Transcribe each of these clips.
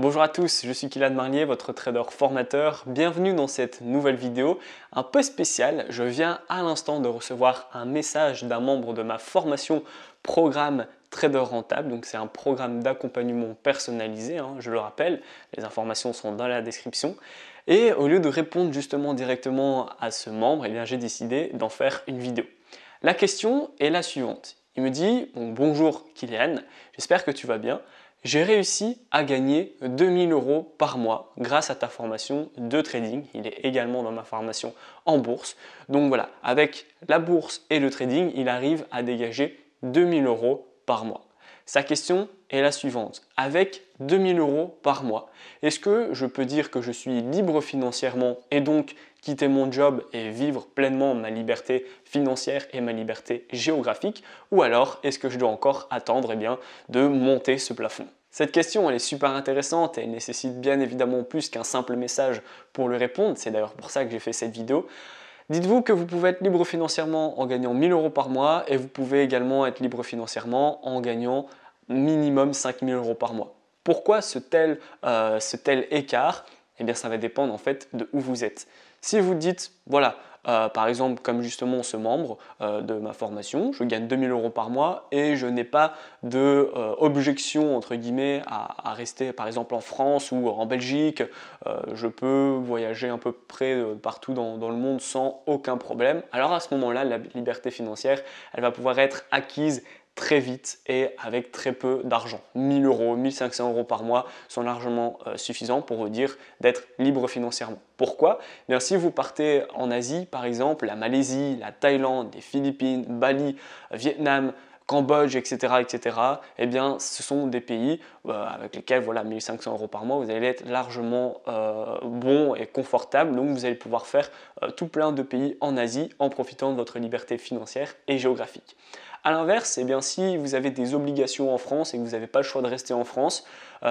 Bonjour à tous, je suis Kylian Marlier, votre trader formateur. Bienvenue dans cette nouvelle vidéo un peu spéciale. Je viens à l'instant de recevoir un message d'un membre de ma formation programme Trader Rentable. Donc c'est un programme d'accompagnement personnalisé, hein, je le rappelle. Les informations sont dans la description. Et au lieu de répondre justement directement à ce membre, eh bien j'ai décidé d'en faire une vidéo. La question est la suivante. Il me dit Bonjour Kylian, j'espère que tu vas bien. J'ai réussi à gagner 2000 euros par mois grâce à ta formation de trading. Il est également dans ma formation en bourse. Donc voilà, avec la bourse et le trading, il arrive à dégager 2000 euros par mois. Sa question est la suivante. Avec 2000 euros par mois, est-ce que je peux dire que je suis libre financièrement et donc quitter mon job et vivre pleinement ma liberté financière et ma liberté géographique Ou alors est-ce que je dois encore attendre eh bien, de monter ce plafond cette question, elle est super intéressante et elle nécessite bien évidemment plus qu'un simple message pour lui répondre. C'est d'ailleurs pour ça que j'ai fait cette vidéo. Dites-vous que vous pouvez être libre financièrement en gagnant 1000 euros par mois et vous pouvez également être libre financièrement en gagnant minimum 5000 euros par mois. Pourquoi ce tel, euh, ce tel écart Eh bien, ça va dépendre en fait de où vous êtes. Si vous dites, voilà, euh, par exemple, comme justement ce membre euh, de ma formation, je gagne 2000 euros par mois et je n'ai pas de euh, objection entre guillemets à, rester par exemple en France ou en Belgique. je peux voyager un peu près partout dans, dans, le monde sans aucun problème. Alors à ce moment-là, la liberté financière, elle va pouvoir être acquise très vite et avec très peu d'argent. 1000 euros, 1500 euros par mois sont largement euh, suffisants pour vous dire d'être libre financièrement. Pourquoi eh Si vous partez en Asie, par exemple, la Malaisie, la Thaïlande, les Philippines, Bali, euh, Vietnam, Cambodge, etc., etc., eh bien, ce sont des pays euh, avec lesquels, voilà, 1500 euros par mois, vous allez être largement euh, bon et confortable. Donc, vous allez pouvoir faire euh, tout plein de pays en Asie en profitant de votre liberté financière et géographique. A l'inverse, eh bien, si vous avez des obligations en France et que vous n'avez pas le choix de rester en France,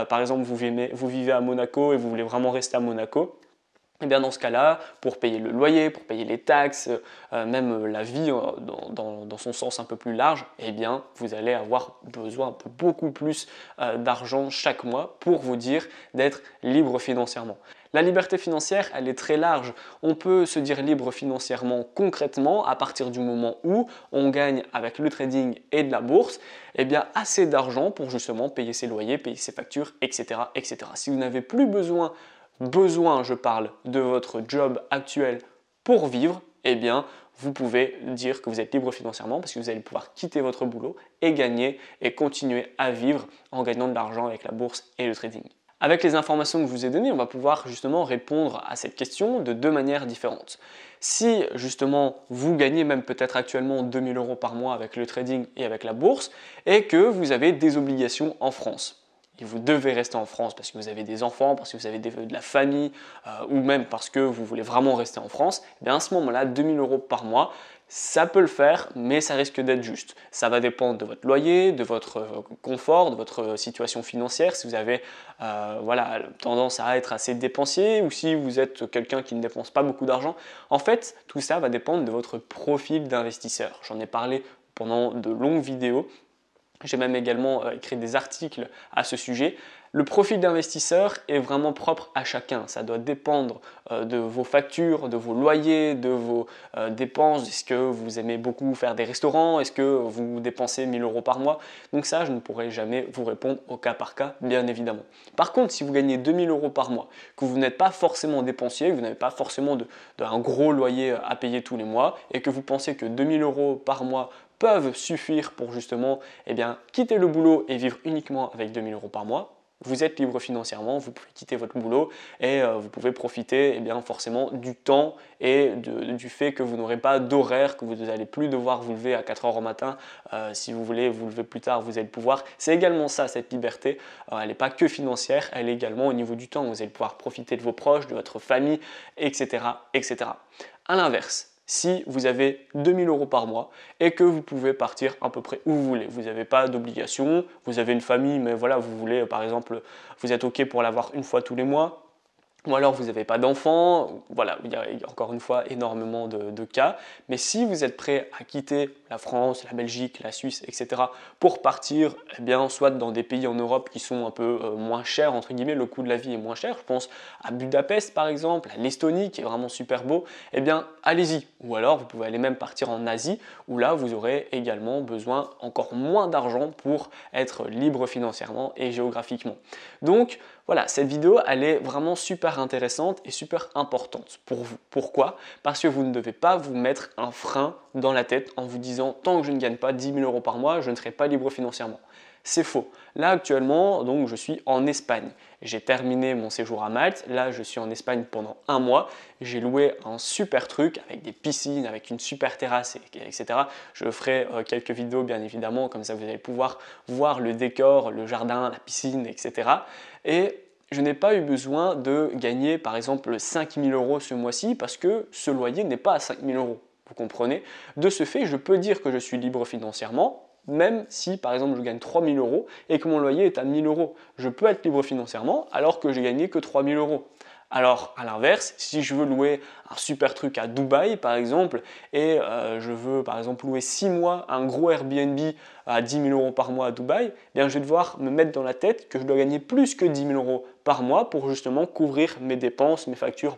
par exemple, vous vivez à Monaco et vous voulez vraiment rester à Monaco, et eh bien dans ce cas-là, pour payer le loyer, pour payer les taxes, euh, même euh, la vie euh, dans, son sens un peu plus large, et eh bien vous allez avoir besoin de beaucoup plus d'argent chaque mois pour vous dire d'être libre financièrement. La liberté financière, elle est très large. On peut se dire libre financièrement concrètement à partir du moment où on gagne avec le trading et de la bourse, eh bien assez d'argent pour justement payer ses loyers, payer ses factures, etc., etc. Si vous n'avez plus besoin besoin, je parle, de votre job actuel pour vivre, eh bien, vous pouvez dire que vous êtes libre financièrement parce que vous allez pouvoir quitter votre boulot et gagner et continuer à vivre en gagnant de l'argent avec la bourse et le trading. Avec les informations que je vous ai données, on va pouvoir justement répondre à cette question de deux manières différentes. Si justement vous gagnez même peut-être actuellement 2000 euros par mois avec le trading et avec la bourse et que vous avez des obligations en France, et vous devez rester en France parce que vous avez des enfants, parce que vous avez de la famille euh, ou même parce que vous voulez vraiment rester en France, eh bien à ce moment-là, 2000 euros par mois, ça peut le faire, mais ça risque d'être juste. Ça va dépendre de votre loyer, de votre euh, confort, de votre euh, situation financière, si vous avez tendance à être assez dépensier ou si vous êtes quelqu'un qui ne dépense pas beaucoup d'argent. En fait, tout ça va dépendre de votre profil d'investisseur. J'en ai parlé pendant de longues vidéos j'ai même également euh, écrit des articles à ce sujet. Le profil d'investisseur est vraiment propre à chacun. Ça doit dépendre euh, de vos factures, de vos loyers, de vos euh, dépenses. Est-ce que vous aimez beaucoup faire des restaurants Est-ce que vous dépensez 1000 euros par mois Donc ça, je ne pourrai jamais vous répondre au cas par cas, bien évidemment. Par contre, si vous gagnez 2000 euros par mois, que vous n'êtes pas forcément dépensier, que vous n'avez pas forcément de, un gros loyer à payer tous les mois, et que vous pensez que 2000 euros par mois peuvent suffire pour justement eh bien, quitter le boulot et vivre uniquement avec 2000 euros par mois. Vous êtes libre financièrement, vous pouvez quitter votre boulot et euh, vous pouvez profiter eh bien, forcément du temps et du fait que vous n'aurez pas d'horaire, que vous n'allez plus devoir vous lever à 4 heures au matin. Euh, si vous voulez vous lever plus tard, vous allez le pouvoir. C'est également ça, cette liberté. Euh, elle n'est pas que financière, elle est également au niveau du temps. Vous allez pouvoir profiter de vos proches, de votre famille, etc. etc. À l'inverse, si vous avez 2000 euros par mois et que vous pouvez partir à peu près où vous voulez. Vous n'avez pas d'obligation, vous avez une famille, mais voilà, vous voulez, par exemple, vous êtes OK pour l'avoir une fois tous les mois, ou alors vous n'avez pas d'enfants voilà, il y a encore une fois énormément de, cas. Mais si vous êtes prêt à quitter la France, la Belgique, la Suisse, etc., pour partir, eh bien, soit dans des pays en Europe qui sont un peu euh, moins chers, entre guillemets, le coût de la vie est moins cher, je pense à Budapest par exemple, à l'Estonie qui est vraiment super beau, eh bien, allez-y. Ou alors vous pouvez aller même partir en Asie, où là vous aurez également besoin encore moins d'argent pour être libre financièrement et géographiquement. Donc, voilà, cette vidéo, elle est vraiment super intéressante et super importante pour vous. Pourquoi Parce que vous ne devez pas vous mettre un frein dans la tête en vous disant tant que je ne gagne pas 10 000 euros par mois, je ne serai pas libre financièrement. C'est faux. Là actuellement, donc je suis en Espagne. J'ai terminé mon séjour à Malte. Là, je suis en Espagne pendant un mois. J'ai loué un super truc avec des piscines, avec une super terrasse, etc. Je ferai euh, quelques vidéos, bien évidemment, comme ça vous allez pouvoir voir le décor, le jardin, la piscine, etc. Et je n'ai pas eu besoin de gagner, par exemple, 5000 euros ce mois-ci parce que ce loyer n'est pas à 5000 euros. Vous comprenez De ce fait, je peux dire que je suis libre financièrement même si par exemple je gagne 3000 euros et que mon loyer est à 1000 euros. Je peux être libre financièrement alors que j'ai gagné que 3000 euros. Alors, à l'inverse, si je veux louer un super truc à Dubaï, par exemple, et euh, je veux, par exemple, louer 6 mois un gros Airbnb à 10 000 euros par mois à Dubaï, eh bien, je vais devoir me mettre dans la tête que je dois gagner plus que 10 000 euros par mois pour justement couvrir mes dépenses, mes factures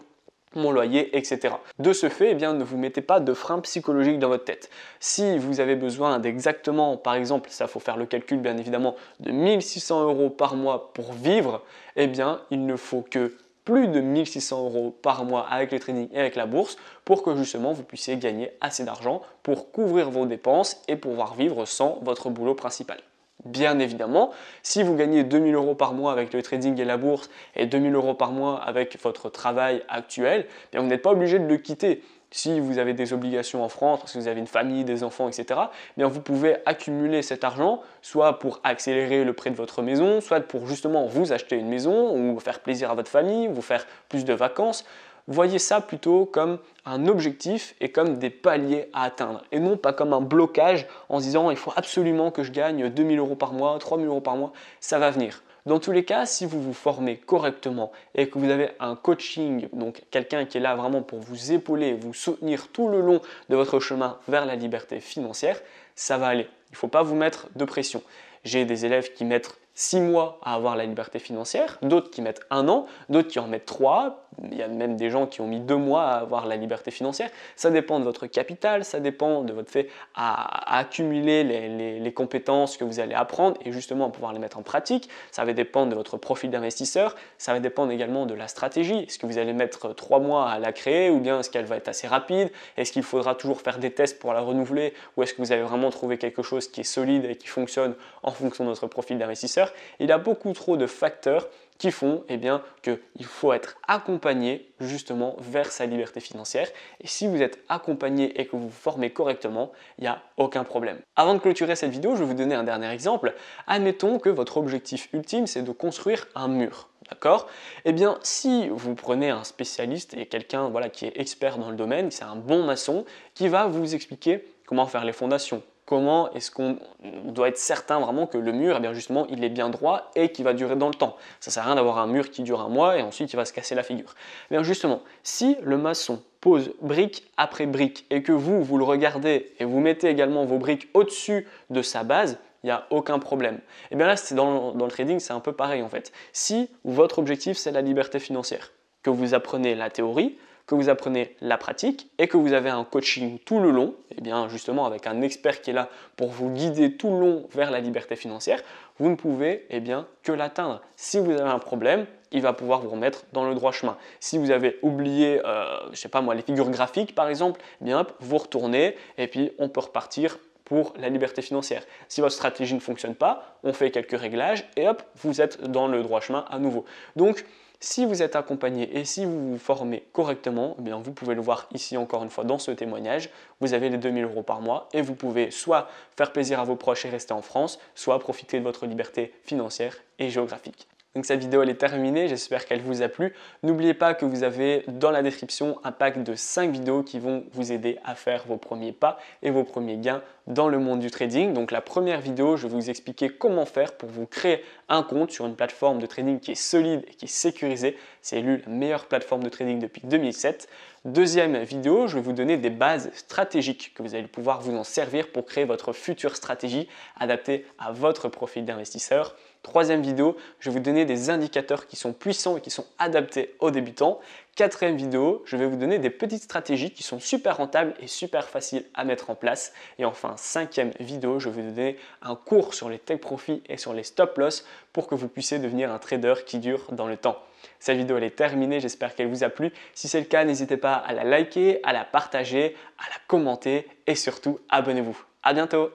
mon loyer, etc. De ce fait, eh bien, ne vous mettez pas de frein psychologique dans votre tête. Si vous avez besoin d'exactement, par exemple, ça faut faire le calcul bien évidemment, de 1600 euros par mois pour vivre, eh bien, il ne faut que plus de 1600 euros par mois avec le trading et avec la bourse pour que justement vous puissiez gagner assez d'argent pour couvrir vos dépenses et pouvoir vivre sans votre boulot principal. Bien évidemment, si vous gagnez 2000 euros par mois avec le trading et la bourse et 2000 euros par mois avec votre travail actuel, eh vous n'êtes pas obligé de le quitter. Si vous avez des obligations en France, si vous avez une famille, des enfants, etc., eh bien vous pouvez accumuler cet argent, soit pour accélérer le prêt de votre maison, soit pour justement vous acheter une maison ou faire plaisir à votre famille, vous faire plus de vacances voyez ça plutôt comme un objectif et comme des paliers à atteindre et non pas comme un blocage en disant il faut absolument que je gagne 2000 euros par mois, 3000 euros par mois, ça va venir. Dans tous les cas, si vous vous formez correctement et que vous avez un coaching, donc quelqu'un qui est là vraiment pour vous épauler, vous soutenir tout le long de votre chemin vers la liberté financière, ça va aller. Il ne faut pas vous mettre de pression. J'ai des élèves qui mettent six mois à avoir la liberté financière, d'autres qui mettent un an, d'autres qui en mettent trois. Il y a même des gens qui ont mis deux mois à avoir la liberté financière. Ça dépend de votre capital, ça dépend de votre fait à, accumuler les, compétences que vous allez apprendre et justement à pouvoir les mettre en pratique. Ça va dépendre de votre profil d'investisseur, ça va dépendre également de la stratégie. Est-ce que vous allez mettre trois mois à la créer ou bien est-ce qu'elle va être assez rapide Est-ce qu'il faudra toujours faire des tests pour la renouveler ou est-ce que vous avez vraiment trouvé quelque chose qui est solide et qui fonctionne en fonction de votre profil d'investisseur il y a beaucoup trop de facteurs qui font eh bien, qu'il faut être accompagné justement vers sa liberté financière. Et si vous êtes accompagné et que vous vous formez correctement, il n'y a aucun problème. Avant de clôturer cette vidéo, je vais vous donner un dernier exemple. Admettons que votre objectif ultime, c'est de construire un mur. D'accord Eh bien, si vous prenez un spécialiste et quelqu'un voilà, qui est expert dans le domaine, c'est un bon maçon, qui va vous expliquer comment faire les fondations, comment est-ce qu'on doit être certain vraiment que le mur, eh bien justement, il est bien droit et qu'il va durer dans le temps. Ça sert à rien d'avoir un mur qui dure un mois et ensuite il va se casser la figure. Eh bien justement, si le maçon pose brique après brique et que vous, vous le regardez et vous mettez également vos briques au-dessus de sa base, il n'y a aucun problème. Et eh bien là, c'est dans le trading, c'est un peu pareil en fait. Si votre objectif, c'est la liberté financière, que vous apprenez la théorie, que vous apprenez la pratique et que vous avez un coaching tout le long, et eh bien justement avec un expert qui est là pour vous guider tout le long vers la liberté financière, vous ne pouvez et eh bien que l'atteindre. Si vous avez un problème, il va pouvoir vous remettre dans le droit chemin. Si vous avez oublié, euh, je sais pas moi, les figures graphiques par exemple, eh bien hop, vous retournez et puis on peut repartir pour la liberté financière. Si votre stratégie ne fonctionne pas, on fait quelques réglages et hop, vous êtes dans le droit chemin à nouveau. Donc si vous êtes accompagné et si vous vous formez correctement, eh bien vous pouvez le voir ici encore une fois dans ce témoignage, vous avez les 2000 euros par mois et vous pouvez soit faire plaisir à vos proches et rester en France, soit profiter de votre liberté financière et géographique. Donc cette vidéo elle est terminée, j'espère qu'elle vous a plu. N'oubliez pas que vous avez dans la description un pack de 5 vidéos qui vont vous aider à faire vos premiers pas et vos premiers gains dans le monde du trading. Donc la première vidéo, je vais vous expliquer comment faire pour vous créer un compte sur une plateforme de trading qui est solide et qui est sécurisée. C'est la meilleure plateforme de trading depuis 2007. Deuxième vidéo, je vais vous donner des bases stratégiques que vous allez pouvoir vous en servir pour créer votre future stratégie adaptée à votre profil d'investisseur. Troisième vidéo, je vais vous donner des indicateurs qui sont puissants et qui sont adaptés aux débutants. Quatrième vidéo, je vais vous donner des petites stratégies qui sont super rentables et super faciles à mettre en place. Et enfin, cinquième vidéo, je vais vous donner un cours sur les tech profits et sur les stop loss pour que vous puissiez devenir un trader qui dure dans le temps. Cette vidéo elle est terminée, j'espère qu'elle vous a plu. Si c'est le cas, n'hésitez pas à la liker, à la partager, à la commenter et surtout abonnez-vous. À bientôt